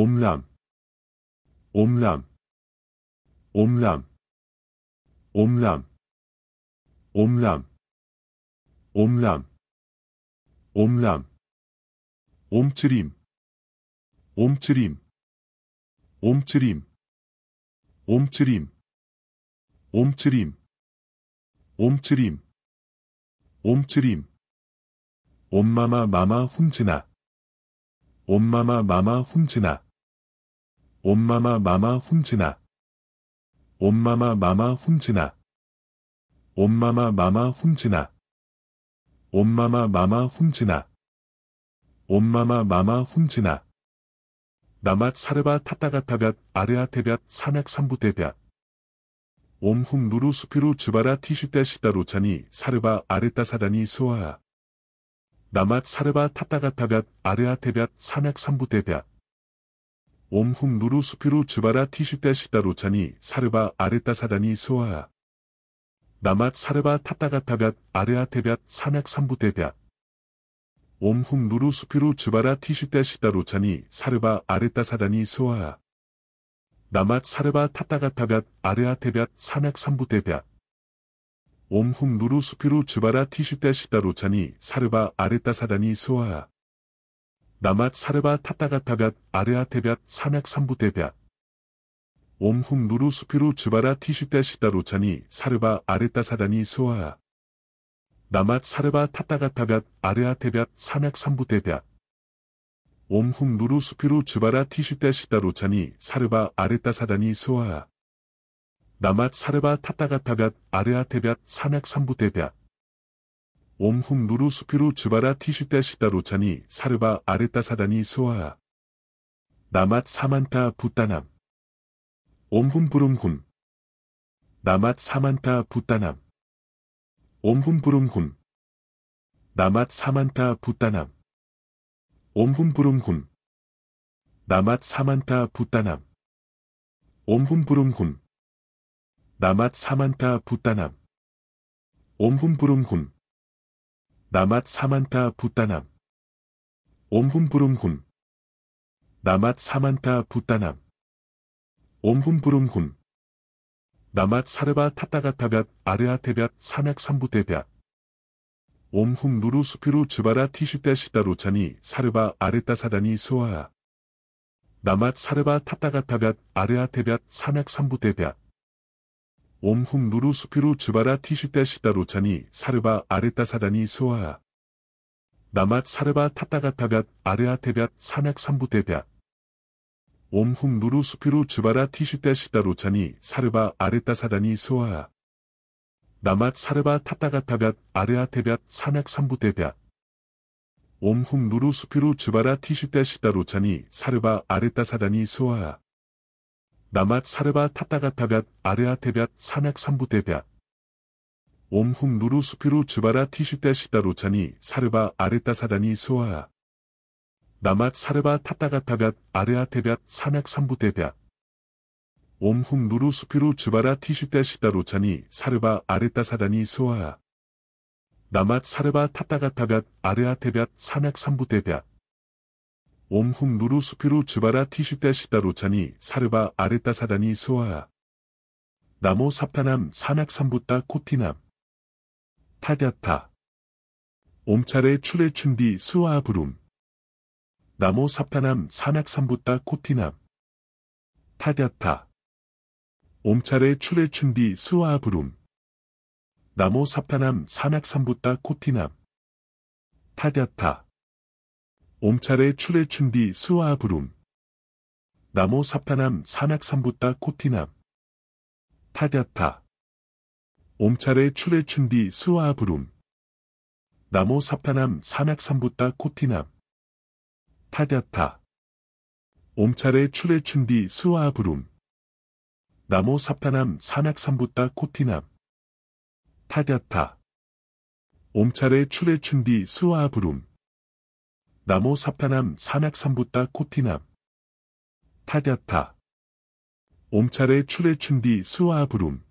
옴람 옴람 옴람 옴람 옴람 옴람 옴람 옴츠림 옴츠림 옴츠림 옴츠림 옴츠림 옴츠림 옴츠림 옴마마 마마 훔치나 옴마마 마마 훔치나 옴마마 마마 훈지아 옴마마 마마 훈진아 옴마마 마마 훈진아 옴마마 마마 훈진아 옴마마 마마 훈진아 나맛 사르바 타타가타볕 아레아테볕 산악산부테볕 옴훔 루루 수피루 즈바라 티슈다 시다로차니 사르바 아레타 사다니 스와하 나맛 사르바 타타가타볕 아레아테볕 산악산부테볕 옴훔 누루 수피루 즈바라 티슈다 시다로차니 사르바 아레따 사다니 스와하. 나맛 사르바 타따가타볕 아레아테볕 산악삼부테볕. 옴훔 루루 수피루 즈바라 티슈다 시다로차니 사르바 아레따 사다니 스와하. 나맛 사르바 타따가타볕 아레아테볕 산악삼부테볕. 옴훔 루루 수피루 즈바라 티슈다 시다로차니 사르바 아레따 사다니 스와하. 나맛 사르바 타타가타벳 아레아테벳 삼액삼부테벳 옴훔 누루 수피루 즈바라 티슈다 시다로차니 사르바 아레타 사다니 스와하 나맛 사르바 타타가타벳 아레아테벳 산악삼부대벳 옴훔 누루 수피루 즈바라 티슈다 시다로차니 사르바 아레타 사다니 스와하 나맛 사르바 타타가타벳 아레아테벳 삼액삼부테벳 옴훔 루루 수피루 즈바라 티슈다 시다로차니 사르바 아르타 사다니 스와하 나맛 사만타 부따남 옴훔 부름훔 나맛 사만타 부따남 옴훔 부름훔 나맛 사만타 부따남 옴훔 부름훔 나맛 사만타 부따남 옴훔 부름훔 나맛 사만타 부따남 옴훔 부름훔 나맛 사만타 붓다남 옴훈부름훔 나맛 사만타 붓다남 옴훈부름훔 나맛 사르바 타타가타볕 아르아테볕 산악삼부테볕 옴훈 누루 수피루 즈바라 티슈다 시다로차니 사르바 아르타 사다니 스와하 나맛 사르바 타타가타볕 아르아테볕 산악삼부테볕 옴훔 누루 수피루 즈바라 티쉽다 시다로차니 사르바 아르따 사다니 스와하. 나맛 사르바 타따가타갓 아르아테갓 산악삼부테갓. 옴훔 루루 수피루 즈바라 티슈다 시다로차니 사르바 아르따 사다니 스와하. 나맛 사르바 타따가타갓 아르아테갓 산악삼부테갓. 옴훔 루루 수피루 즈바라 티쉽다 시다로차니 사르바 아르따 사다니 스와하. 나맛 사르바 타타가 타벳 아레아 테벳 산악 삼부 테벳 옴훔 누루 수피루 즈바라 티슈다 시다 로차니 사르바 아레타 사다니 스와하 나맛 사르바 타타가 타벳 아레아 테벳 산악 삼부 테벳 옴훔 누루 수피루 즈바라 티슈다 시다 로차니 사르바 아레타 사다니 스와하 나맛 사르바 타타가 타벳 아레아 테벳 산악 삼부 테벳 옴훔 누루 수피루 즈바라 티슈다 시다로차니 사르바 아레타 사다니 스와하. 나모 삽타남 산악삼부따 코티남. 타갸타. 옴차레 출레춘디 스와하 부름. 나모 삽타남 산악삼부따 코티남. 타갸타. 옴차레 출레춘디 스와하 부름. 나모 삽타남 산악삼부따 코티남. 타갸타. 옴차레 출애춘디 스와아 부름. 나모 사파남 산악삼부따 코티남. 타갸타. 옴차레 출애춘디 스와아 부름. 나모 사파남 산악삼부따 코티남. 타갸타. 옴차레 출애춘디 스와아 부름. 나모 사파남 산악삼부따 코티남. 타갸타. 옴차레 출애춘디 스와아 부름. 나모 사파남 산악삼붓다 코티남 타자타옴차레 출애춘디 스와아브룸